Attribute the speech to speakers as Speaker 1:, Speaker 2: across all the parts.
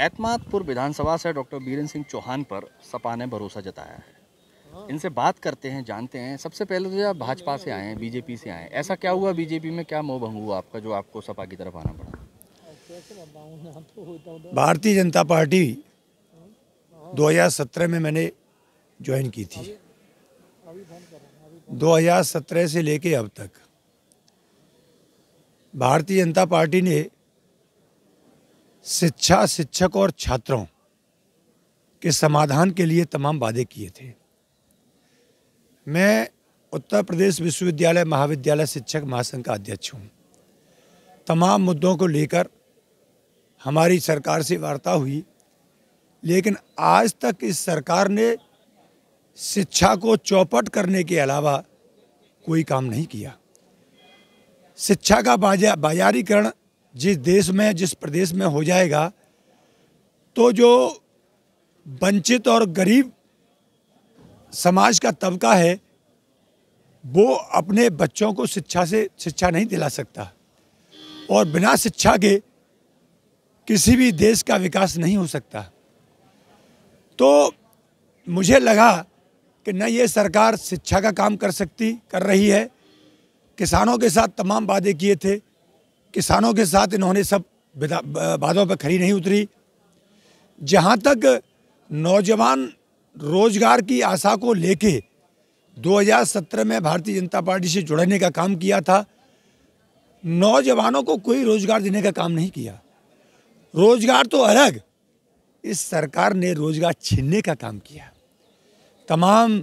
Speaker 1: एतमादपुर विधानसभा से डॉक्टर बीरेंद्र सिंह चौहान पर सपा ने भरोसा जताया है इनसे बात करते हैं जानते हैं सबसे पहले तो आप भाजपा से आए हैं बीजेपी से आए हैं ऐसा क्या हुआ बीजेपी में क्या मोह भंग हुआ आपका जो आपको सपा की तरफ आना पड़ा
Speaker 2: भारतीय जनता पार्टी 2017 में मैंने ज्वाइन की थी 2017 से लेके अब तक भारतीय जनता पार्टी ने शिक्षा शिक्षक और छात्रों के समाधान के लिए तमाम वादे किए थे मैं उत्तर प्रदेश विश्वविद्यालय महाविद्यालय शिक्षक महासंघ का अध्यक्ष हूँ तमाम मुद्दों को लेकर हमारी सरकार से वार्ता हुई लेकिन आज तक इस सरकार ने शिक्षा को चौपट करने के अलावा कोई काम नहीं किया शिक्षा का बाजा बाजारीकरण जिस देश में जिस प्रदेश में हो जाएगा तो जो वंचित और गरीब समाज का तबका है वो अपने बच्चों को शिक्षा से शिक्षा नहीं दिला सकता और बिना शिक्षा के किसी भी देश का विकास नहीं हो सकता तो मुझे लगा कि न ये सरकार शिक्षा का काम कर सकती कर रही है किसानों के साथ तमाम वादे किए थे किसानों के साथ इन्होंने सब बातों पर खरी नहीं उतरी जहाँ तक नौजवान रोजगार की आशा को लेके 2017 में भारतीय जनता पार्टी से जुड़ने का काम किया था नौजवानों को कोई रोजगार देने का काम नहीं किया रोजगार तो अलग इस सरकार ने रोजगार छीनने का काम किया तमाम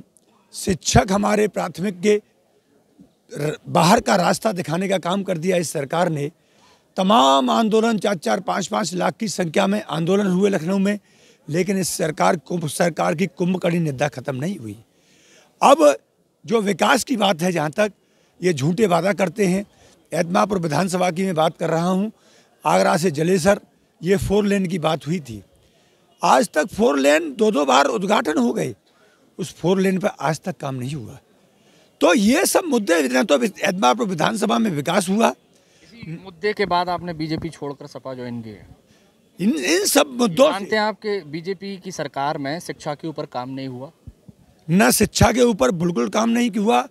Speaker 2: शिक्षक हमारे प्राथमिक के बाहर का रास्ता दिखाने का काम कर दिया इस सरकार ने तमाम आंदोलन चार चार पाँच पाँच लाख की संख्या में आंदोलन हुए लखनऊ में लेकिन इस सरकार कुंभ सरकार की कुंभकड़ी निद्दा खत्म नहीं हुई अब जो विकास की बात है जहाँ तक ये झूठे वादा करते हैं एतमापुर विधानसभा की मैं बात कर रहा हूँ आगरा से जलेसर ये फोर लेन की बात हुई थी आज तक फोर लेन दो दो बार उद्घाटन हो गए उस फोर लेन पर आज तक काम नहीं हुआ तो ये सब मुद्दे तो एतबारपुर विधानसभा में विकास हुआ
Speaker 1: मुद्दे के बाद आपने बीजेपी छोड़कर सपा ज्वाइन किया इन इन सब मुद्दों जानते हैं आपके बीजेपी की सरकार में शिक्षा के ऊपर काम नहीं हुआ
Speaker 2: न शिक्षा के ऊपर बिल्कुल काम नहीं हुआ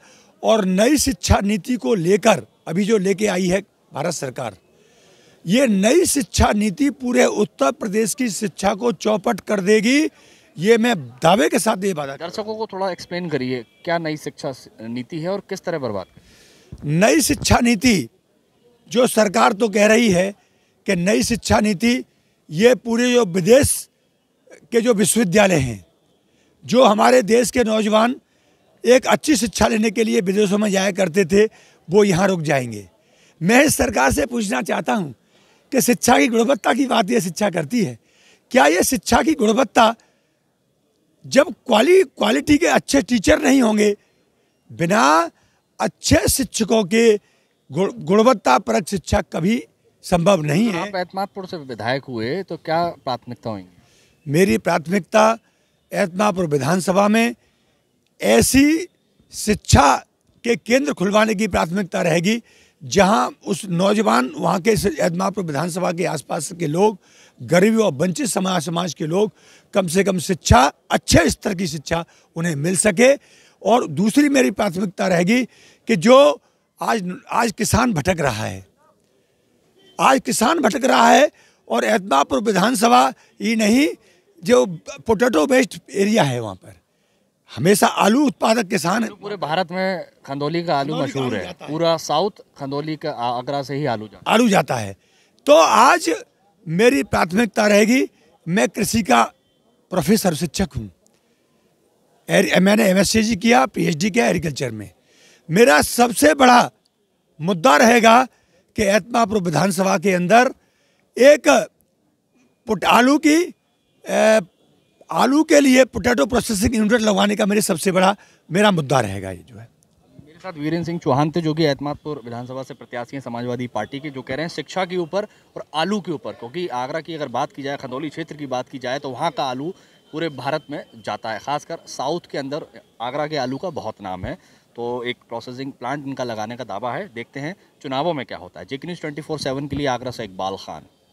Speaker 2: और नई शिक्षा नीति को लेकर अभी जो लेके आई है भारत सरकार ये नई शिक्षा नीति पूरे उत्तर प्रदेश की शिक्षा को चौपट कर देगी ये मैं दावे के साथ ये बात दर्शकों को थोड़ा एक्सप्लेन करिए क्या नई शिक्षा नीति है और किस तरह बर्बाद नई शिक्षा नीति जो सरकार तो कह रही है कि नई शिक्षा नीति ये पूरे जो विदेश के जो विश्वविद्यालय हैं जो हमारे देश के नौजवान एक अच्छी शिक्षा लेने के लिए विदेशों में जाया करते थे वो यहाँ रुक जाएंगे मैं इस सरकार से पूछना चाहता हूँ कि शिक्षा की गुणवत्ता की बात ये शिक्षा करती है क्या ये शिक्षा की गुणवत्ता जब क्वाली क्वालिटी के अच्छे टीचर नहीं होंगे बिना अच्छे शिक्षकों के गुण, गुणवत्ता पर शिक्षा कभी संभव नहीं है आप एतमादपुर से विधायक हुए तो क्या प्राथमिकता होंगी मेरी प्राथमिकता एतमापुर विधानसभा में ऐसी शिक्षा के केंद्र खुलवाने की प्राथमिकता रहेगी जहां उस नौजवान वहां के एतमापुर विधानसभा के आसपास के लोग गरीबी और वंचित समाज समाज के लोग कम से कम शिक्षा अच्छे स्तर की शिक्षा उन्हें मिल सके और दूसरी मेरी प्राथमिकता रहेगी कि जो आज आज किसान भटक रहा है आज किसान भटक रहा है और एतमापुर विधानसभा ये नहीं जो पोटैटो बेस्ड एरिया है वहाँ पर हमेशा आलू उत्पादक किसान है
Speaker 1: पूरे भारत में खंदोली का आलू मशहूर है पूरा साउथ खंदोली का आगरा से ही आलू जाता
Speaker 2: आलू जाता है तो आज मेरी प्राथमिकता रहेगी मैं कृषि का प्रोफेसर शिक्षक हूँ मैंने एम किया पीएचडी किया एग्रीकल्चर में मेरा सबसे बड़ा मुद्दा रहेगा कि एतमापुर विधानसभा के अंदर एक पुट आलू की ए, आलू के लिए पोटैटो प्रोसेसिंग यूनिट लगवाने का मेरे सबसे बड़ा मेरा मुद्दा रहेगा ये जो है साथ वीरेंद्र सिंह चौहान थे जो कि एतमादपुर
Speaker 1: विधानसभा से प्रत्याशी हैं समाजवादी पार्टी के जो कह रहे हैं शिक्षा के ऊपर और आलू के ऊपर क्योंकि आगरा की अगर बात की जाए खदौली क्षेत्र की बात की जाए तो वहाँ का आलू पूरे भारत में जाता है खासकर साउथ के अंदर आगरा के आलू का बहुत नाम है तो एक प्रोसेसिंग प्लांट इनका लगाने का दावा है देखते हैं चुनावों में क्या होता है जेकि न्यूज़ ट्वेंटी फोर सेवन के लिए आगरा से इकबाल खान